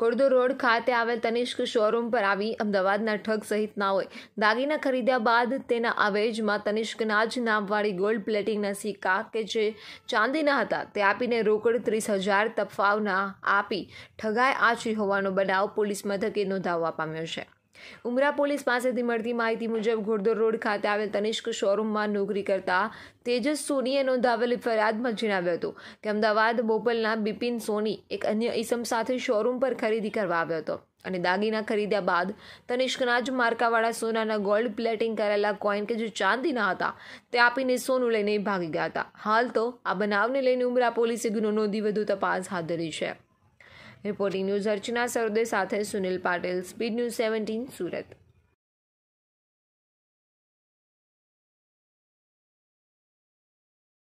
ખોરદો road ખાતે આવેલ તનિષ્ક showroom પર આવી અમદાવાદના ઠગ સહિત હોય દાગીના ખરીદ્યા બાદ તેના અવેજમાં તનિષ્કના જ નામવાળી ગોલ્ડ પ્લેટિંગના સિક્કા કે જે ચાંદીના હતા તે આપીને રોકડ ત્રીસ હજાર તફાવના આપી ઠગાઈ આચી હોવાનો બનાવ પોલીસ મથકે નોંધાવવા પામ્યો છે ઉમરા પોલીસ પાસેથી મળતી માહિતી મુજબ ઘોડદોર રોડ ખાતે આવેલ તનિષ્ક શોરૂમમાં નોકરી કરતા તેજસ સોનીએ નોંધાવેલી ફરિયાદમાં જણાવ્યું હતું કે અમદાવાદ બોપલના બિપિન સોની એક અન્ય ઈસમ સાથે શોરૂમ પર ખરીદી કરવા આવ્યો હતો અને દાગીના ખરીદ્યા બાદ તનિષ્કના જ માર્કાવાળા સોનાના ગોલ્ડ પ્લેટિંગ કરેલા કોઈન કે જે ચાંદીના હતા તે આપીને સોનું લઈને ભાગી ગયા હતા હાલ તો આ બનાવને લઈને ઉમરા પોલીસે ગુનો નોંધી વધુ તપાસ હાથ ધરી છે રિપોર્ટિંગ ન્યૂઝ અર્ચના સરોદે સાથે Sunil Patil speed news seventeen Surat